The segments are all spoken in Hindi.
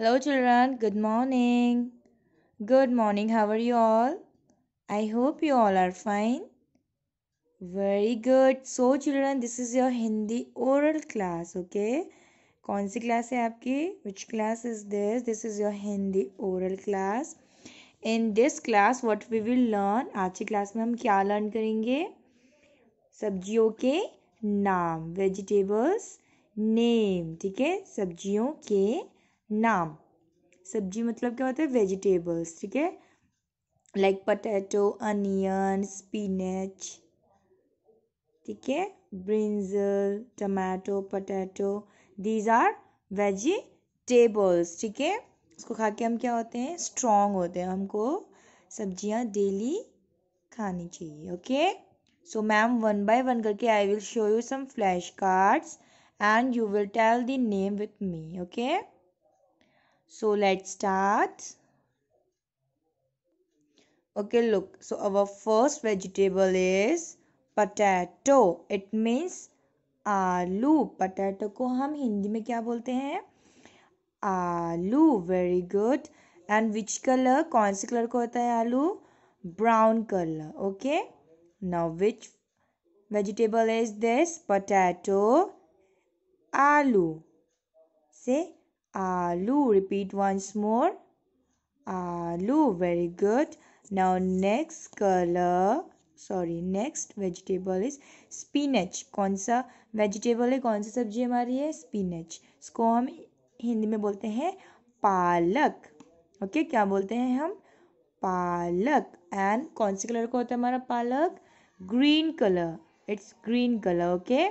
Hello children, good morning. Good morning, how are you all? I hope you all are fine. Very good. So children, this is your Hindi oral class, okay? कौन सी क्लास है आपकी which class is this this is your Hindi oral class in this class what we will learn आज की क्लास में हम क्या लर्न करेंगे सब्जियों के नाम वेजिटेबल्स नेम ठीक है सब्जियों के नाम सब्जी मतलब क्या होता है वेजिटेबल्स ठीक है लाइक पटैटो अनियन स्पिनच ठीक है brinjal tomato potato these are vegetables ठीक है उसको खा के हम क्या होते हैं स्ट्रॉन्ग होते हैं हमको सब्जियां डेली खानी चाहिए okay so ma'am one by one करके I will show you some flash cards and you will tell the name with me okay So let's start. Okay, look. So our first vegetable is potato. It means aloo potato को हम हिंदी में क्या बोलते हैं आलू very good and which colour कौन से कलर को होता है आलू brown colour okay now which vegetable is this potato आलू से Alu. Uh, repeat once more. Alu. Uh, very good. Now next color. Sorry next vegetable is spinach कौन सा वेजिटेबल है कौन सी सब्जी हमारी है स्पिनच इसको हम हिंदी में बोलते हैं पालक ओके okay, क्या बोलते हैं हम पालक एंड कौन से कलर का होता है हमारा पालक green colour it's green colour okay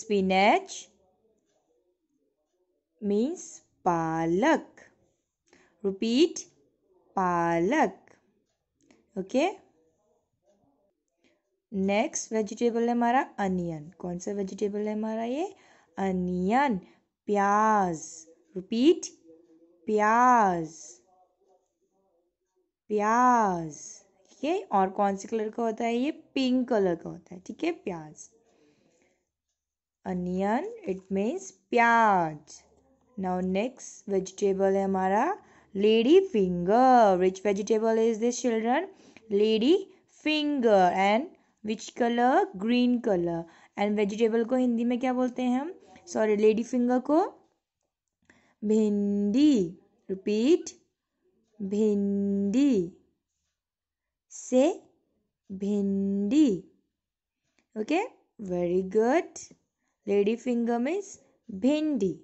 spinach means palak. Repeat palak. Okay. Next vegetable है हमारा अनियन कौन सा वेजिटेबल है हमारा ये अनियन प्याज रिपीट प्याज प्याज ठीक है और कौन से कलर का होता है ये पिंक कलर का होता है ठीक है प्याज onion it means pyaz now next vegetable है हमारा lady finger which vegetable is this children lady finger and which colour green colour and vegetable को हिंदी में क्या बोलते हैं हम सॉरी लेडी फिंगर को भिंडी रिपीट भिंडी से भिंडी okay very good lady finger means bhindi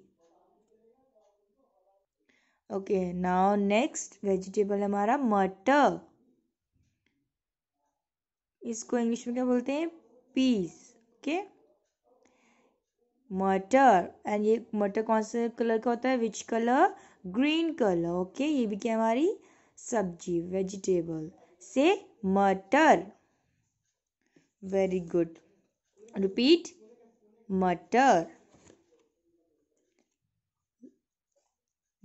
okay now next vegetable हमारा मटर इसको इंग्लिश में क्या बोलते हैं पीस ओके मटर एंड ये मटर कौन से कलर का होता है which colour green colour okay ये भी क्या हमारी सब्जी वेजिटेबल से मटर वेरी गुड रिपीट मटर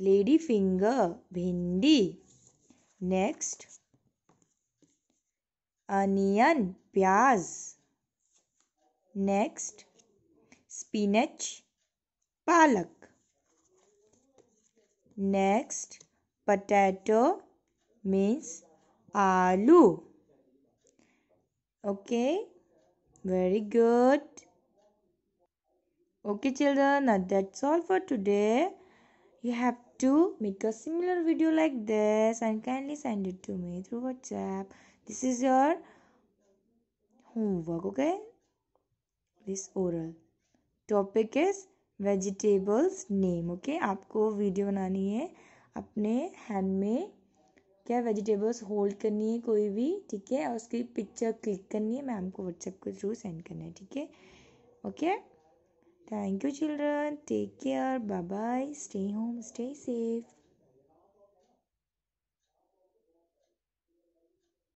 lady finger bhindi next onion pyaz next spinach palak next potato means aloo okay very good okay children now that's all for today you have to make a similar video like this and kindly send it to me through WhatsApp. This is your homework, okay? This oral. Topic is vegetables name okay आपको video बनानी है अपने hand में क्या वेजिटेबल्स होल्ड करनी है कोई भी ठीक है और उसकी पिक्चर क्लिक करनी है मैं आपको व्हाट्सएप के थ्रू सेंड करना है ठीक है okay Thank you, children. Take care. Bye bye. Stay home. Stay safe.